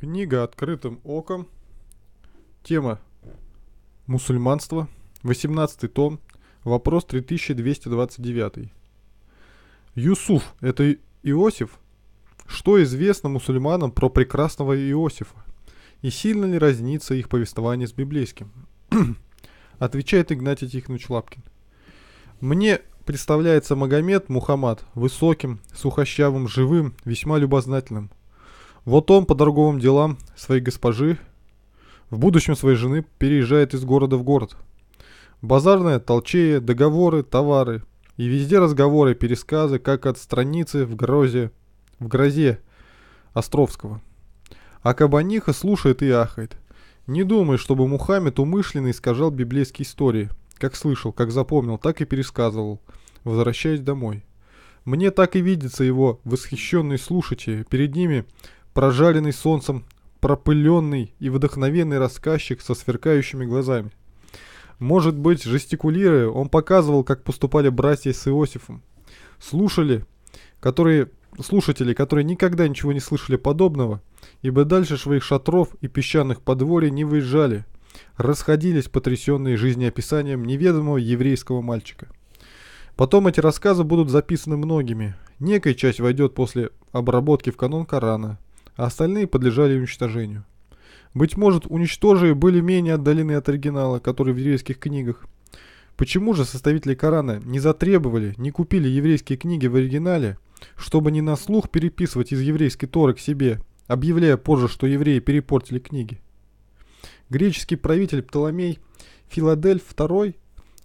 Книга «Открытым оком». Тема «Мусульманство». 18 том. Вопрос 3229. Юсуф – это Иосиф? Что известно мусульманам про прекрасного Иосифа? И сильно ли разнится их повествование с библейским? Отвечает Игнатий Тихонович Лапкин. Мне представляется Магомед Мухаммад высоким, сухощавым, живым, весьма любознательным – вот он по дороговым делам своей госпожи, в будущем своей жены, переезжает из города в город. Базарная, толчея, договоры, товары. И везде разговоры, пересказы, как от страницы в грозе, в грозе Островского. А Кабаниха слушает и ахает. Не думай, чтобы Мухаммед умышленно искажал библейские истории. Как слышал, как запомнил, так и пересказывал, возвращаясь домой. Мне так и видится его восхищенные слушатели. Перед ними прожаренный солнцем, пропыленный и вдохновенный рассказчик со сверкающими глазами. Может быть, жестикулируя, он показывал, как поступали братья с Иосифом. Слушали, которые, слушатели, которые никогда ничего не слышали подобного, ибо дальше своих шатров и песчаных подворий не выезжали, расходились потрясенные жизнеописанием неведомого еврейского мальчика. Потом эти рассказы будут записаны многими. Некая часть войдет после обработки в канон Корана – а остальные подлежали уничтожению. Быть может, уничтожие были менее отдалены от оригинала, который в еврейских книгах. Почему же составители Корана не затребовали, не купили еврейские книги в оригинале, чтобы не на слух переписывать из еврейской Торы к себе, объявляя позже, что евреи перепортили книги? Греческий правитель Птоломей Филадельф II,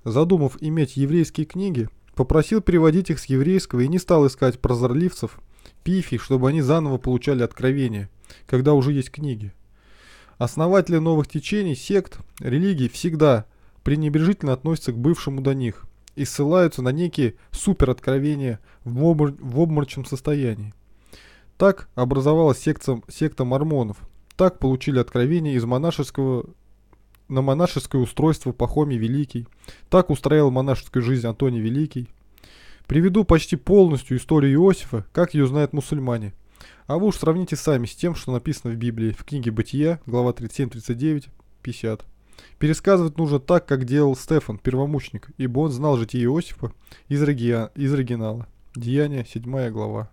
задумав иметь еврейские книги, попросил переводить их с еврейского и не стал искать прозорливцев, пифий, чтобы они заново получали откровения, когда уже есть книги. Основатели новых течений, сект, религий всегда пренебрежительно относятся к бывшему до них и ссылаются на некие супероткровения в, обмор... в обморчном состоянии. Так образовалась секция, секта мормонов. Так получили откровение из монашеского на монашеское устройство Пахомий Великий. Так устраивал монашескую жизнь Антоний Великий. Приведу почти полностью историю Иосифа, как ее знают мусульмане. А вы уж сравните сами с тем, что написано в Библии, в книге Бытия, глава 37-39, 50. Пересказывать нужно так, как делал Стефан, первомучник, ибо он знал житие Иосифа из, реги... из оригинала. Деяние, 7 глава.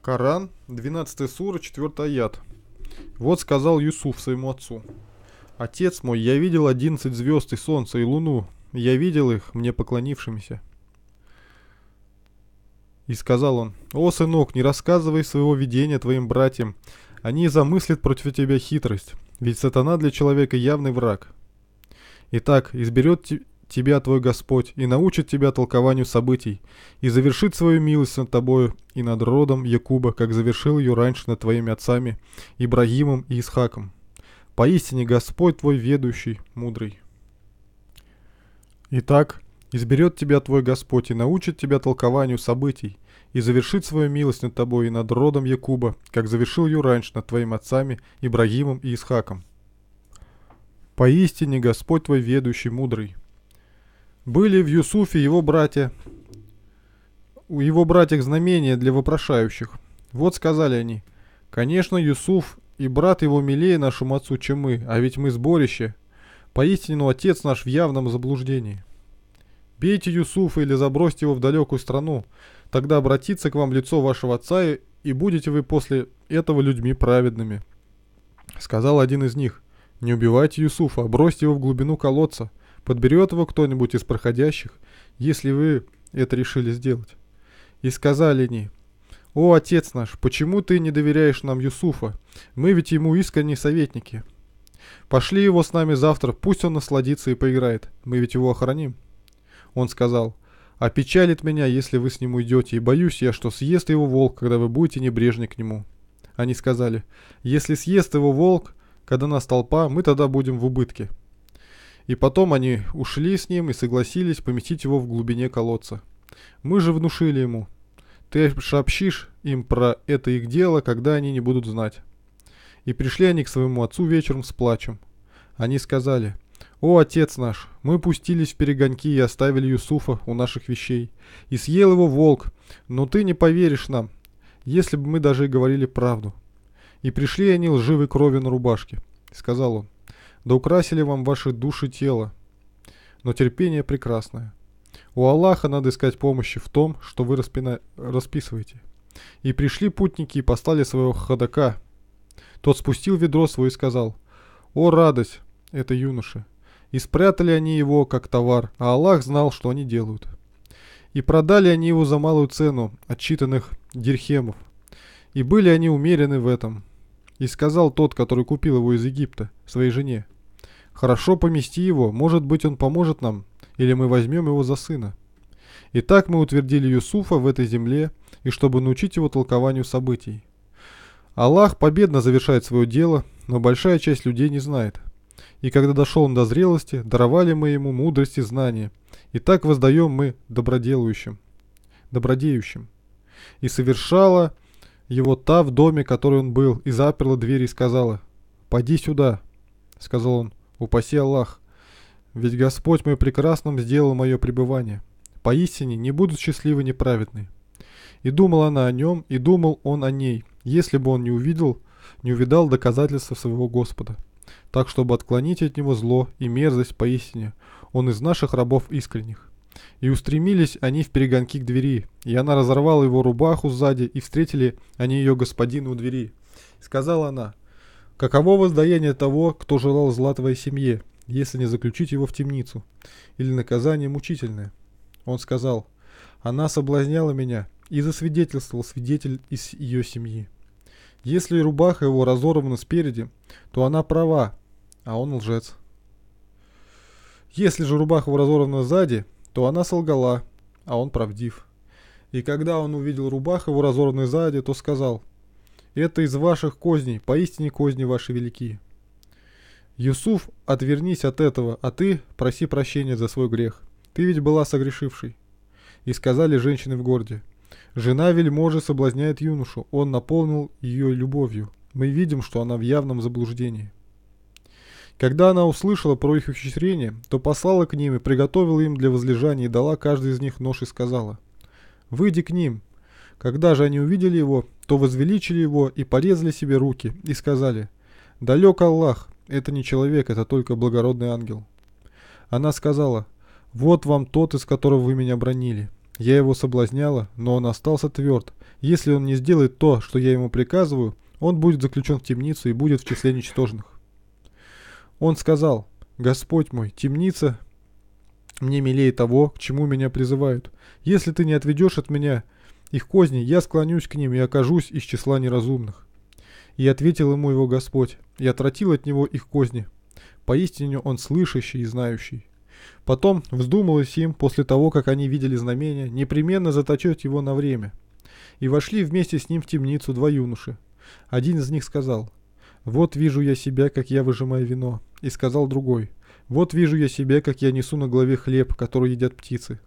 Коран, 12 сура, 4 аят. Вот сказал Юсуф своему отцу. «Отец мой, я видел одиннадцать звезд и солнце и луну, я видел их, мне поклонившимися. И сказал он, «О, сынок, не рассказывай своего видения твоим братьям. Они замыслят против тебя хитрость, ведь сатана для человека явный враг. Итак, изберет те тебя твой Господь и научит тебя толкованию событий, и завершит свою милость над тобою и над родом Якуба, как завершил ее раньше над твоими отцами Ибрагимом и Исхаком. Поистине Господь твой ведущий, мудрый». Итак, изберет тебя твой Господь и научит тебя толкованию событий, и завершит свою милость над тобой и над родом Якуба, как завершил ее раньше над твоими отцами Ибрагимом и Исхаком. Поистине Господь твой ведущий мудрый. Были в Юсуфе его братья, у его братьев знамения для вопрошающих. Вот сказали они, конечно, Юсуф и брат его милее нашему отцу, чем мы, а ведь мы сборище, Поистину отец наш в явном заблуждении. Бейте Юсуфа или забросьте его в далекую страну, тогда обратится к вам лицо вашего отца, и будете вы после этого людьми праведными. Сказал один из них, не убивайте Юсуфа, а бросьте его в глубину колодца, подберет его кто-нибудь из проходящих, если вы это решили сделать. И сказали они, «О, отец наш, почему ты не доверяешь нам Юсуфа? Мы ведь ему искренние советники». Пошли его с нами завтра, пусть он насладится и поиграет. Мы ведь его охраним. Он сказал, «Опечалит меня, если вы с ним уйдете, и боюсь я, что съест его волк, когда вы будете небрежны к нему. Они сказали, если съест его волк, когда нас толпа, мы тогда будем в убытке. И потом они ушли с ним и согласились поместить его в глубине колодца. Мы же внушили ему, ты сообщишь им про это их дело, когда они не будут знать. И пришли они к своему отцу вечером с плачем. Они сказали, «О, отец наш, мы пустились в перегоньки и оставили Юсуфа у наших вещей. И съел его волк, но ты не поверишь нам, если бы мы даже и говорили правду». И пришли они лживой крови на рубашке. Сказал он, «Да украсили вам ваши души тело, но терпение прекрасное. У Аллаха надо искать помощи в том, что вы распина... расписываете». И пришли путники и послали своего ходака, тот спустил ведро свое и сказал, «О, радость!» — это юноши. И спрятали они его как товар, а Аллах знал, что они делают. И продали они его за малую цену, отчитанных дирхемов. И были они умерены в этом. И сказал тот, который купил его из Египта, своей жене, «Хорошо помести его, может быть он поможет нам, или мы возьмем его за сына». И так мы утвердили Юсуфа в этой земле, и чтобы научить его толкованию событий. Аллах победно завершает свое дело, но большая часть людей не знает. И когда дошел он до зрелости, даровали мы ему мудрость и знания. И так воздаем мы доброделающим, добродеющим. И совершала его та в доме, который он был, и заперла дверь и сказала, «Поди сюда», — сказал он, — «упаси Аллах, ведь Господь мой прекрасным сделал мое пребывание. Поистине не будут счастливы неправедные». И думала она о нем, и думал он о ней — если бы он не увидел, не увидал доказательства своего Господа. Так, чтобы отклонить от него зло и мерзость поистине, он из наших рабов искренних. И устремились они в перегонки к двери, и она разорвала его рубаху сзади, и встретили они ее господину у двери. Сказала она, «Каково воздаяние того, кто желал зла твоей семье, если не заключить его в темницу, или наказание мучительное?» Он сказал, «Она соблазняла меня, и засвидетельствовал свидетель из ее семьи». Если рубаха его разорвана спереди, то она права, а он лжец. Если же рубаха его разорвана сзади, то она солгала, а он правдив. И когда он увидел рубаху его разорванную сзади, то сказал, «Это из ваших козней, поистине козни ваши велики». «Юсуф, отвернись от этого, а ты проси прощения за свой грех. Ты ведь была согрешившей». И сказали женщины в городе, Жена вельможи соблазняет юношу, он наполнил ее любовью. Мы видим, что она в явном заблуждении. Когда она услышала про их ухищрение, то послала к ним и приготовила им для возлежания и дала каждый из них нож и сказала, «Выйди к ним». Когда же они увидели его, то возвеличили его и порезали себе руки и сказали, «Далек Аллах, это не человек, это только благородный ангел». Она сказала, «Вот вам тот, из которого вы меня бронили». Я его соблазняла, но он остался тверд. Если он не сделает то, что я ему приказываю, он будет заключен в темницу и будет в числе ничтожных. Он сказал, «Господь мой, темница мне милее того, к чему меня призывают. Если ты не отведешь от меня их козни, я склонюсь к ним и окажусь из числа неразумных». И ответил ему его Господь, Я отвратил от него их козни. Поистине он слышащий и знающий. Потом вздумалось им, после того, как они видели знамение, непременно заточить его на время. И вошли вместе с ним в темницу два юноши. Один из них сказал, «Вот вижу я себя, как я выжимаю вино», и сказал другой, «Вот вижу я себя, как я несу на голове хлеб, который едят птицы».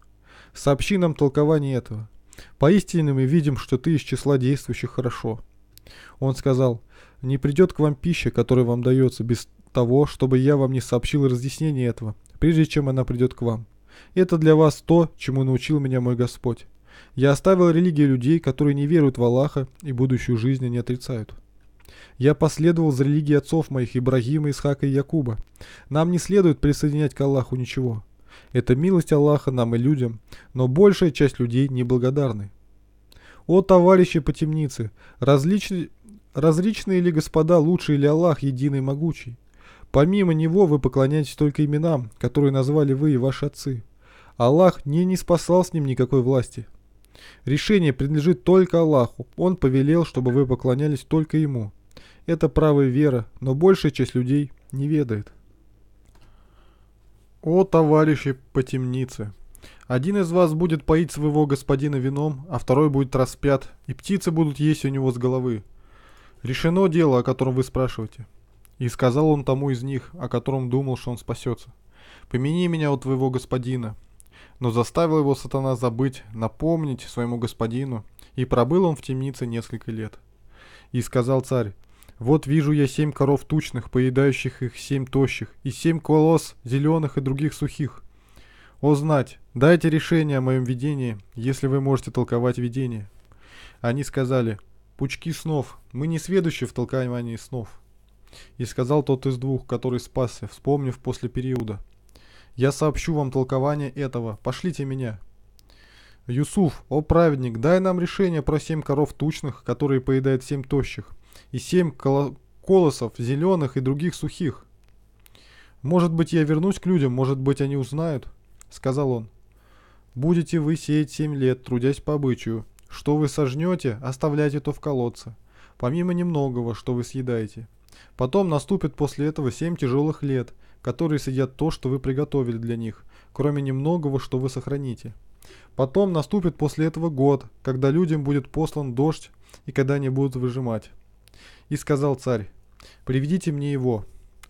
Сообщи нам толкование этого. Поистине мы видим, что ты из числа действующих хорошо. Он сказал, не придет к вам пища, которая вам дается без того, чтобы я вам не сообщил разъяснение этого, прежде чем она придет к вам. Это для вас то, чему научил меня мой Господь. Я оставил религию людей, которые не веруют в Аллаха и будущую жизнь не отрицают. Я последовал за религией отцов моих Ибрагима, Исхака и Якуба. Нам не следует присоединять к Аллаху ничего. Это милость Аллаха нам и людям, но большая часть людей неблагодарны. О, товарищи по темнице, различные, различные ли господа лучше или Аллах, единый могучий? Помимо него вы поклоняетесь только именам, которые назвали вы и ваши отцы. Аллах не не спасал с ним никакой власти. Решение принадлежит только Аллаху. Он повелел, чтобы вы поклонялись только ему. Это право и вера, но большая часть людей не ведает. О, товарищи по темнице! Один из вас будет поить своего господина вином, а второй будет распят, и птицы будут есть у него с головы. Решено дело, о котором вы спрашиваете. И сказал он тому из них, о котором думал, что он спасется, «Помяни меня у твоего господина». Но заставил его сатана забыть, напомнить своему господину, и пробыл он в темнице несколько лет. И сказал царь, «Вот вижу я семь коров тучных, поедающих их семь тощих, и семь колос зеленых и других сухих. О знать, дайте решение о моем видении, если вы можете толковать видение». Они сказали, «Пучки снов, мы не сведущи в толковании снов». И сказал тот из двух, который спасся, вспомнив после периода. «Я сообщу вам толкование этого. Пошлите меня». «Юсуф, о праведник, дай нам решение про семь коров тучных, которые поедают семь тощих, и семь коло колосов зеленых и других сухих. Может быть, я вернусь к людям, может быть, они узнают», — сказал он. «Будете вы сеять семь лет, трудясь по обычаю. Что вы сожнете, оставляйте то в колодце, помимо немногого, что вы съедаете. Потом наступит после этого семь тяжелых лет, которые съедят то, что вы приготовили для них, кроме немногого, что вы сохраните. Потом наступит после этого год, когда людям будет послан дождь и когда они будут выжимать. И сказал царь, приведите мне его.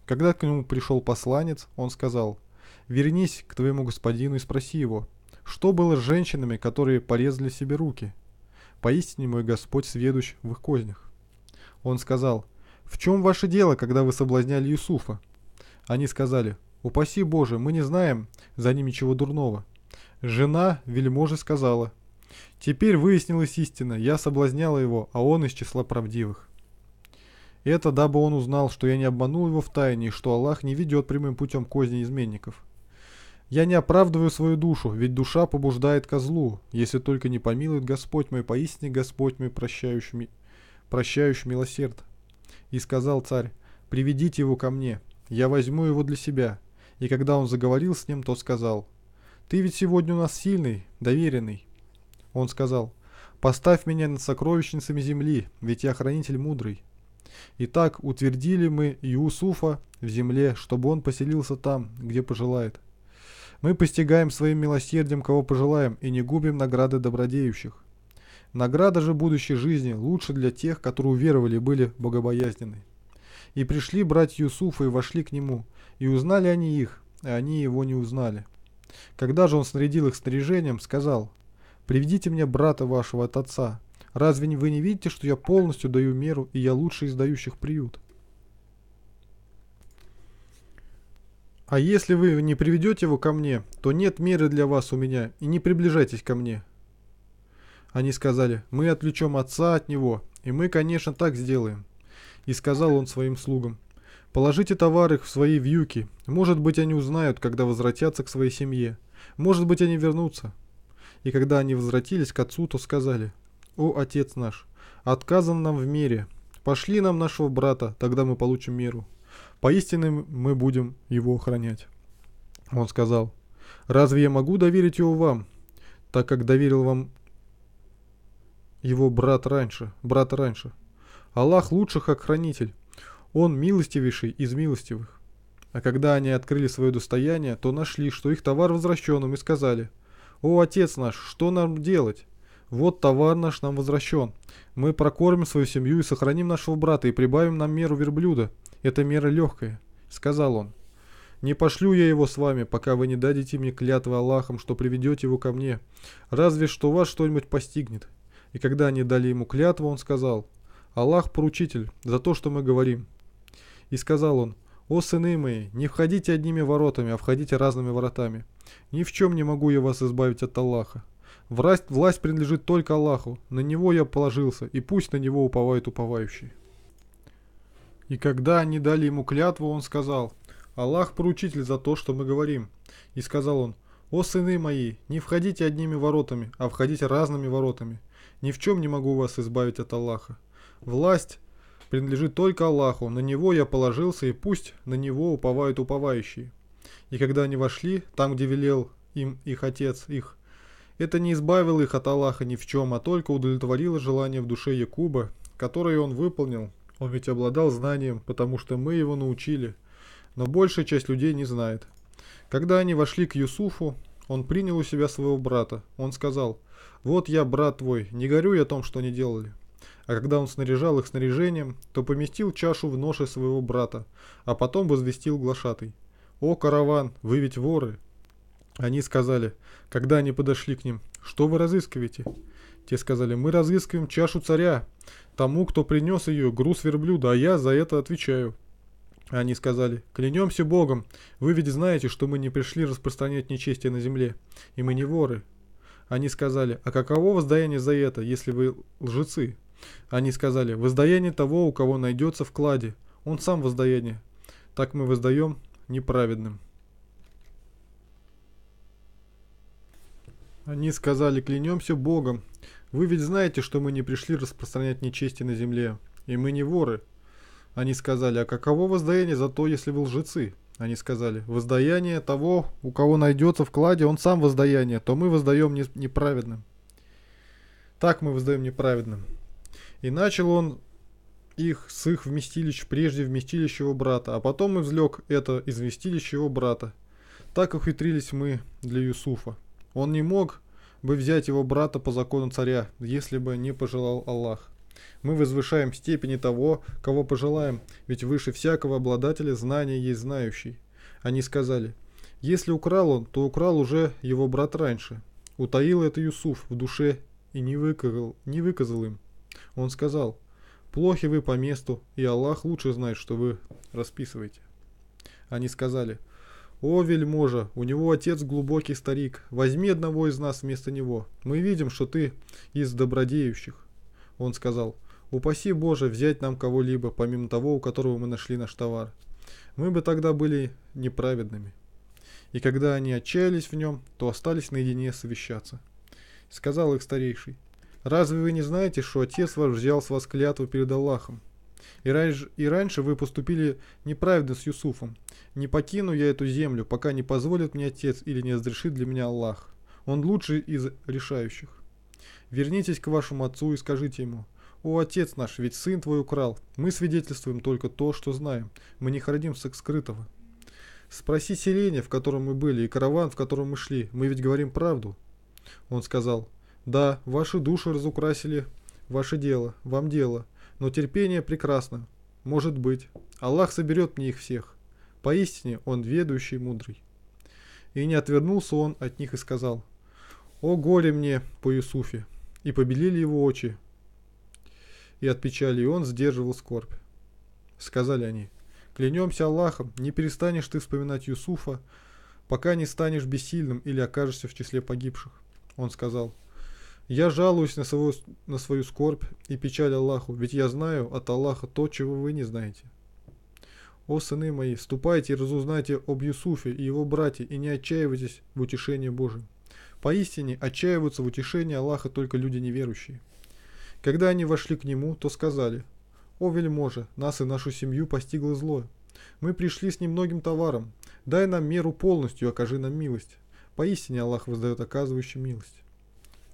Когда к нему пришел посланец, он сказал, вернись к твоему господину и спроси его, что было с женщинами, которые порезали себе руки? Поистине мой Господь сведущ в их кознях. Он сказал, «В чем ваше дело, когда вы соблазняли Юсуфа?» Они сказали, «Упаси Боже, мы не знаем за ним ничего дурного». Жена вельможи сказала, «Теперь выяснилась истина, я соблазняла его, а он из числа правдивых». Это дабы он узнал, что я не обманул его в тайне и что Аллах не ведет прямым путем козни изменников. Я не оправдываю свою душу, ведь душа побуждает козлу, если только не помилует Господь мой, поистине Господь мой, прощающий, прощающий милосерд. И сказал царь, «Приведите его ко мне, я возьму его для себя». И когда он заговорил с ним, то сказал, «Ты ведь сегодня у нас сильный, доверенный». Он сказал, «Поставь меня над сокровищницами земли, ведь я хранитель мудрый». Итак, утвердили мы Иусуфа в земле, чтобы он поселился там, где пожелает. Мы постигаем своим милосердием, кого пожелаем, и не губим награды добродеющих. Награда же будущей жизни лучше для тех, которые уверовали были богобоязнены. И пришли братья Юсуфа и вошли к нему, и узнали они их, а они его не узнали. Когда же он снарядил их снаряжением, сказал, «Приведите мне брата вашего от отца. Разве вы не видите, что я полностью даю меру, и я лучший из дающих приют?» «А если вы не приведете его ко мне, то нет меры для вас у меня, и не приближайтесь ко мне. Они сказали, мы отвлечем отца от него, и мы, конечно, так сделаем. И сказал он своим слугам, положите товар их в свои вьюки, может быть, они узнают, когда возвратятся к своей семье, может быть, они вернутся. И когда они возвратились к отцу, то сказали, о, отец наш, отказан нам в мире, пошли нам нашего брата, тогда мы получим меру. Поистине мы будем его охранять. Он сказал, разве я могу доверить его вам, так как доверил вам его брат раньше, брат раньше. Аллах лучших охранитель, Он милостивейший из милостивых. А когда они открыли свое достояние, то нашли, что их товар возвращен им и сказали, «О, отец наш, что нам делать? Вот товар наш нам возвращен. Мы прокормим свою семью и сохраним нашего брата и прибавим нам меру верблюда. Это мера легкая», — сказал он. «Не пошлю я его с вами, пока вы не дадите мне клятвы Аллахом, что приведете его ко мне. Разве что вас что-нибудь постигнет и когда они дали ему клятву, он сказал, «Аллах поручитель за то, что мы говорим». И сказал он, «О сыны мои, не входите одними воротами, а входите разными воротами. Ни в чем не могу я вас избавить от Аллаха. Власть, власть принадлежит только Аллаху, на него я положился, и пусть на него уповают уповающие». И когда они дали ему клятву, он сказал, «Аллах поручитель за то, что мы говорим». И сказал он, «О сыны мои, не входите одними воротами, а входите разными воротами. Ни в чем не могу вас избавить от Аллаха. Власть принадлежит только Аллаху, на него я положился и пусть на него уповают уповающие. И когда они вошли, там, где велел им их отец, их, это не избавило их от Аллаха ни в чем, а только удовлетворило желание в душе Якуба, которое он выполнил. Он ведь обладал знанием, потому что мы его научили. Но большая часть людей не знает. Когда они вошли к Юсуфу, он принял у себя своего брата. Он сказал, «Вот я, брат твой, не горю я о том, что они делали». А когда он снаряжал их снаряжением, то поместил чашу в ноши своего брата, а потом возвестил глашатый. «О, караван, вы ведь воры!» Они сказали, когда они подошли к ним, «Что вы разыскиваете?» Те сказали, «Мы разыскиваем чашу царя, тому, кто принес ее, груз верблюда, а я за это отвечаю». Они сказали, «Клянемся Богом, вы ведь знаете, что мы не пришли распространять нечестие на земле, и мы не воры». Они сказали, «А каково воздаяние за это, если вы лжецы?» Они сказали, «Воздаяние того, у кого найдется вкладе, он сам воздаяние. Так мы воздаем неправедным». Они сказали, «Клянемся Богом, вы ведь знаете, что мы не пришли распространять нечестие на земле, и мы не воры». Они сказали, а каково воздаяние за то, если вы лжецы? Они сказали, воздаяние того, у кого найдется вкладе, он сам воздаяние, то мы воздаем неправедным. Так мы воздаем неправедным. И начал он их с их вместилищ, прежде вместилищ его брата, а потом и взлег это из вместилища его брата. Так ухитрились мы для Юсуфа. Он не мог бы взять его брата по закону царя, если бы не пожелал Аллах. Мы возвышаем степени того, кого пожелаем, ведь выше всякого обладателя знания есть знающий. Они сказали, если украл он, то украл уже его брат раньше. Утаил это Юсуф в душе и не выказал, не выказал им. Он сказал, плохи вы по месту, и Аллах лучше знает, что вы расписываете. Они сказали, «О, вельможа, у него отец глубокий старик, возьми одного из нас вместо него, мы видим, что ты из добродеющих». Он сказал, «Упаси Боже взять нам кого-либо, помимо того, у которого мы нашли наш товар. Мы бы тогда были неправедными». И когда они отчаялись в нем, то остались наедине совещаться. Сказал их старейший, «Разве вы не знаете, что отец ваш взял с вас клятву перед Аллахом? И раньше, и раньше вы поступили неправедно с Юсуфом. Не покину я эту землю, пока не позволит мне отец или не разрешит для меня Аллах. Он лучший из решающих». Вернитесь к вашему отцу и скажите ему, «О, отец наш, ведь сын твой украл. Мы свидетельствуем только то, что знаем. Мы не храним скрытого». «Спроси селение, в котором мы были, и караван, в котором мы шли. Мы ведь говорим правду». Он сказал, «Да, ваши души разукрасили ваше дело, вам дело, но терпение прекрасно. Может быть, Аллах соберет мне их всех. Поистине Он ведущий мудрый». И не отвернулся он от них и сказал, «О горе мне по Юсуфе!» И побелили его очи, и от печали, и он сдерживал скорбь. Сказали они, «Клянемся Аллахом, не перестанешь ты вспоминать Юсуфа, пока не станешь бессильным или окажешься в числе погибших». Он сказал, «Я жалуюсь на свою, на свою скорбь и печаль Аллаху, ведь я знаю от Аллаха то, чего вы не знаете». «О, сыны мои, ступайте и разузнайте об Юсуфе и его брате, и не отчаивайтесь в утешении Божьем. Поистине отчаиваются в утешении Аллаха только люди неверующие. Когда они вошли к нему, то сказали, «О вельможа, нас и нашу семью постигло зло. Мы пришли с немногим товаром. Дай нам меру полностью, окажи нам милость. Поистине Аллах воздает оказывающим милость».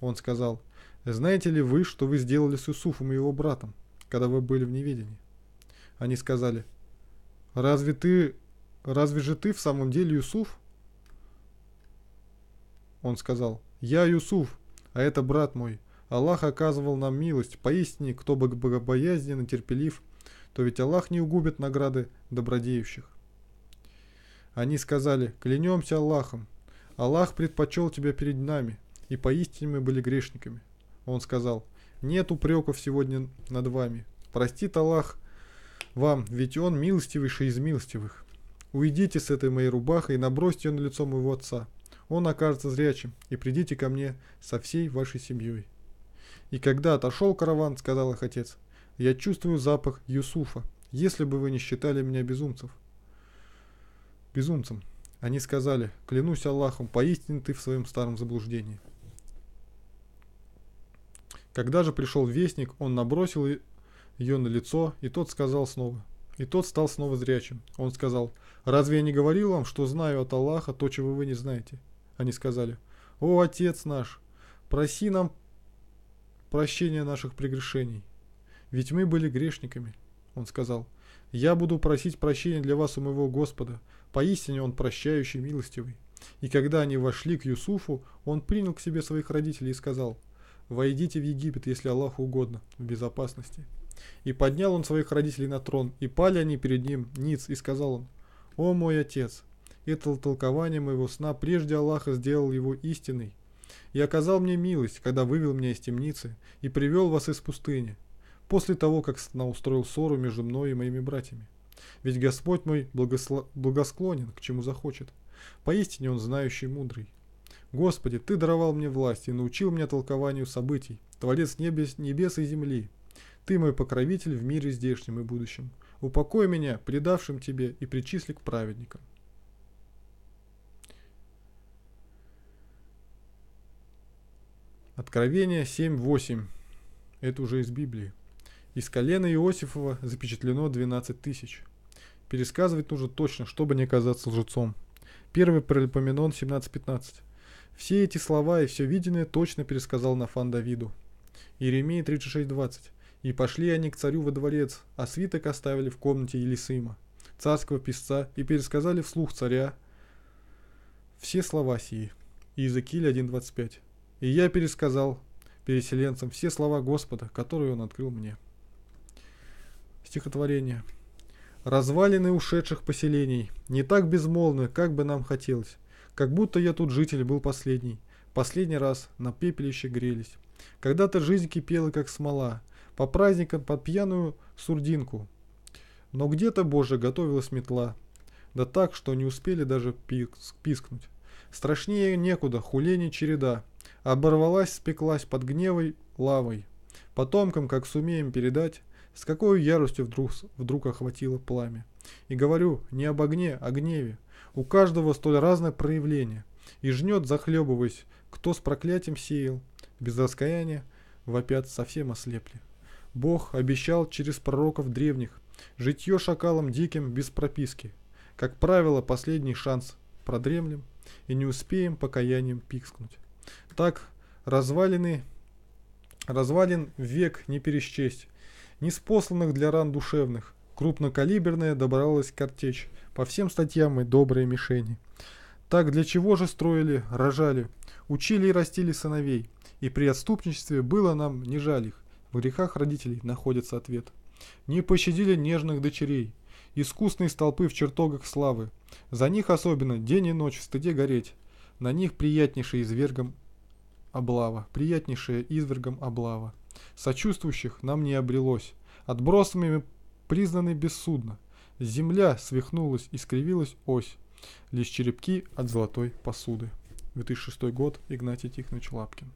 Он сказал, «Знаете ли вы, что вы сделали с Юсуфом и его братом, когда вы были в неведении?» Они сказали, «Разве ты, разве же ты в самом деле Юсуф?» Он сказал, «Я Юсуф, а это брат мой. Аллах оказывал нам милость. Поистине, кто бы богобоязнен и терпелив, то ведь Аллах не угубит награды добродеющих». Они сказали, «Клянемся Аллахом, Аллах предпочел тебя перед нами, и поистине мы были грешниками». Он сказал, «Нет упреков сегодня над вами. Простит Аллах вам, ведь он милостивейший из милостивых. Уйдите с этой моей рубахой и набросьте ее на лицо моего отца» он окажется зрячим, и придите ко мне со всей вашей семьей. И когда отошел караван, сказал их отец, я чувствую запах Юсуфа, если бы вы не считали меня безумцем, Безумцем. Они сказали, клянусь Аллахом, поистине ты в своем старом заблуждении. Когда же пришел вестник, он набросил ее на лицо, и тот сказал снова. И тот стал снова зрячим. Он сказал, разве я не говорил вам, что знаю от Аллаха то, чего вы не знаете? Они сказали, «О, Отец наш, проси нам прощения наших прегрешений, ведь мы были грешниками». Он сказал, «Я буду просить прощения для вас у моего Господа, поистине Он прощающий милостивый». И когда они вошли к Юсуфу, он принял к себе своих родителей и сказал, «Войдите в Египет, если Аллаху угодно, в безопасности». И поднял он своих родителей на трон, и пали они перед ним ниц, и сказал он, «О мой отец, это толкование моего сна прежде Аллаха сделал его истиной. И оказал мне милость, когда вывел меня из темницы и привел вас из пустыни, после того, как устроил ссору между мной и моими братьями. Ведь Господь мой благосклонен, к чему захочет. Поистине Он знающий и мудрый. Господи, Ты даровал мне власть и научил меня толкованию событий, Творец небес, небес и земли. Ты мой покровитель в мире здешнем и будущем. Упокой меня, предавшим Тебе, и причисли к праведникам. Откровение 7.8. Это уже из Библии. Из колена Иосифова запечатлено 12 тысяч. Пересказывать нужно точно, чтобы не казаться лжецом. Первый Паралипоменон 17.15. Все эти слова и все виденное точно пересказал Нафан Давиду. Иеремия 36.20. «И пошли они к царю во дворец, а свиток оставили в комнате Елисыма, царского писца, и пересказали вслух царя все слова сии». Иезекииль 1.25. И я пересказал переселенцам все слова Господа, которые он открыл мне. Стихотворение. Развалины ушедших поселений не так безмолвны, как бы нам хотелось. Как будто я тут житель был последний. Последний раз на пепелище грелись. Когда-то жизнь кипела, как смола, по праздникам под пьяную сурдинку. Но где-то, Боже, готовилась метла. Да так, что не успели даже пискнуть. Страшнее некуда, хуление череда оборвалась, спеклась под гневой, лавой. Потомкам, как сумеем передать, с какой яростью вдруг, вдруг охватило пламя. И говорю не об огне, а гневе. У каждого столь разное проявление. И жнет, захлебываясь, кто с проклятием сеял. Без раскаяния вопят совсем ослепли. Бог обещал через пророков древних житье шакалам диким без прописки. Как правило, последний шанс продремлем и не успеем покаянием пикснуть. Так развалины, развалин век не пересчесть. Неспосланных для ран душевных, крупнокалиберная добралась картечь. По всем статьям мы добрые мишени. Так для чего же строили, рожали, учили и растили сыновей, и при отступничестве было нам не жаль их. В грехах родителей находится ответ. Не пощадили нежных дочерей, искусные столпы в чертогах славы. За них особенно день и ночь в стыде гореть. На них приятнейший извергом облава, приятнейшая извергом облава. Сочувствующих нам не обрелось. Отбросами признаны бессудно. Земля свихнулась и скривилась ось. Лишь черепки от золотой посуды. 2006 год, Игнатий Тихонович Лапкин.